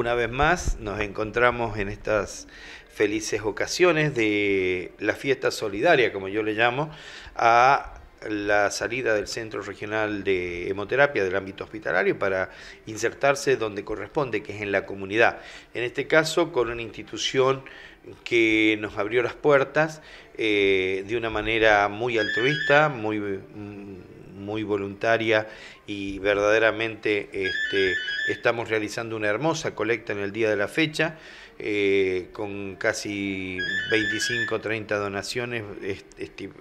una vez más nos encontramos en estas felices ocasiones de la fiesta solidaria, como yo le llamo, a la salida del Centro Regional de Hemoterapia del ámbito hospitalario para insertarse donde corresponde, que es en la comunidad. En este caso, con una institución que nos abrió las puertas eh, de una manera muy altruista, muy, mm, muy voluntaria y verdaderamente este, estamos realizando una hermosa colecta en el día de la fecha. Eh, con casi 25 30 donaciones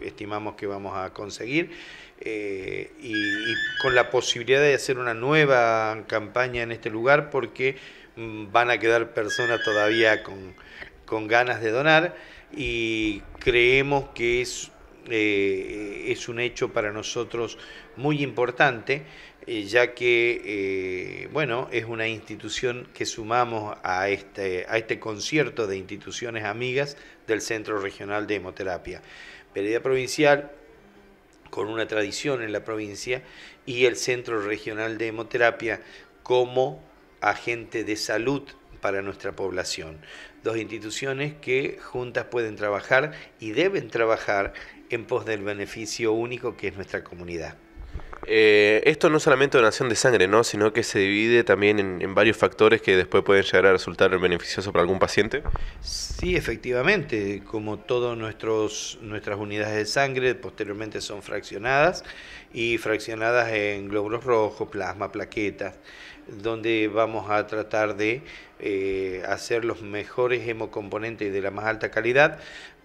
estimamos que vamos a conseguir eh, y, con la posibilidad de hacer una nueva campaña en este lugar porque mm, van a quedar personas todavía con, con ganas de donar y creemos que es eh, es un hecho para nosotros muy importante, eh, ya que, eh, bueno, es una institución que sumamos a este, a este concierto de instituciones amigas del Centro Regional de Hemoterapia. Pérdida Provincial, con una tradición en la provincia, y el Centro Regional de Hemoterapia como agente de salud para nuestra población. Dos instituciones que juntas pueden trabajar y deben trabajar en pos del beneficio único que es nuestra comunidad. Eh, esto no es solamente donación de sangre, ¿no? sino que se divide también en, varios factores que después pueden llegar a resultar beneficiosos para algún paciente. Sí, efectivamente, como todas nuestras unidades de sangre, posteriormente son fraccionadas y fraccionadas en glóbulos rojos, plasma, plaquetas, donde vamos a tratar de eh, hacer los mejores hemocomponentes de la más alta calidad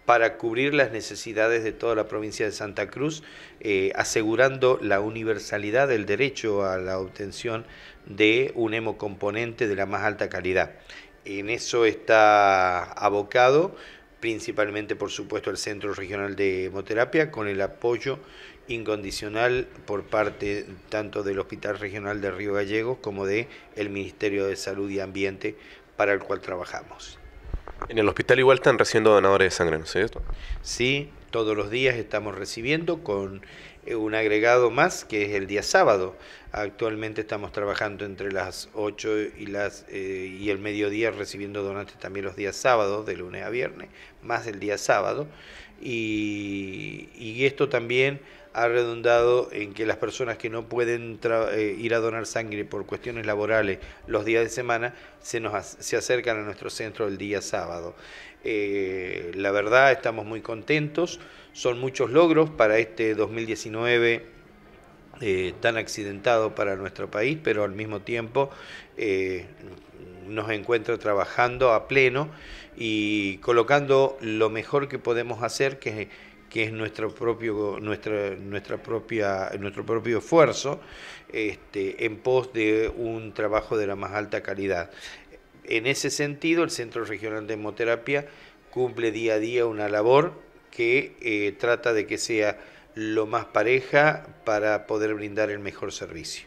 para cubrir las necesidades de toda la provincia de Santa Cruz, eh, asegurando la universalidad del derecho a la obtención de un hemocomponente de la más alta calidad. En eso está abocado principalmente por supuesto el Centro Regional de Hemoterapia, con el apoyo incondicional por parte tanto del Hospital Regional de Río Gallegos como de Ministerio de Salud y Ambiente para el cual trabajamos. En el hospital igual están recibiendo donadores de sangre, ¿no es cierto? Sí, todos los días estamos recibiendo con eh, un agregado más que es el día sábado. Actualmente estamos trabajando entre las 8 y, las, eh, y el mediodía recibiendo donantes también los días sábados, de lunes a viernes, más el día sábado. Y, esto también ha redundado en que las personas que no pueden eh, ir a donar sangre por cuestiones laborales los días de semana se, nos se acercan a nuestro centro el día sábado. Eh, la verdad, estamos muy contentos. Son muchos logros para este 2019 eh, tan accidentado para nuestro país, pero al mismo tiempo eh, nos encuentra trabajando a pleno y colocando lo mejor que podemos hacer, que, es nuestro propio, nuestra, propia, nuestro propio esfuerzo este, en pos de un trabajo de la más alta calidad en ese sentido, el Centro Regional de Hemoterapia cumple día a día una labor que eh, trata de que sea lo más pareja para poder brindar el mejor servicio.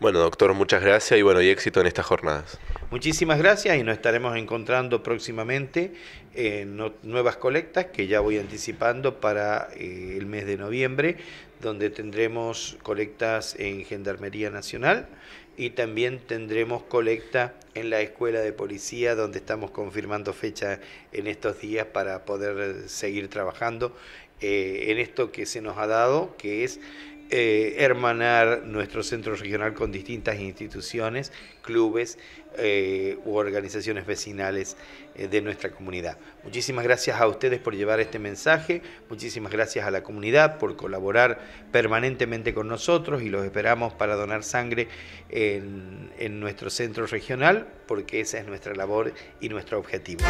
Bueno, doctor, muchas gracias y bueno, y éxito en estas jornadas. Muchísimas gracias y nos estaremos encontrando próximamente en nuevas colectas que ya voy anticipando para eh, el mes de noviembre, donde tendremos colectas en Gendarmería Nacional y también tendremos colecta en la Escuela de Policía, donde estamos confirmando fecha en estos días para poder seguir trabajando eh, en esto que se nos ha dado, que es eh, hermanar nuestro centro regional con distintas instituciones, clubes eh, u organizaciones vecinales eh, de nuestra comunidad. Muchísimas gracias a ustedes por llevar este mensaje, muchísimas gracias a la comunidad por colaborar permanentemente con nosotros y los esperamos para donar sangre en, en nuestro centro regional porque esa es nuestra labor y nuestro objetivo.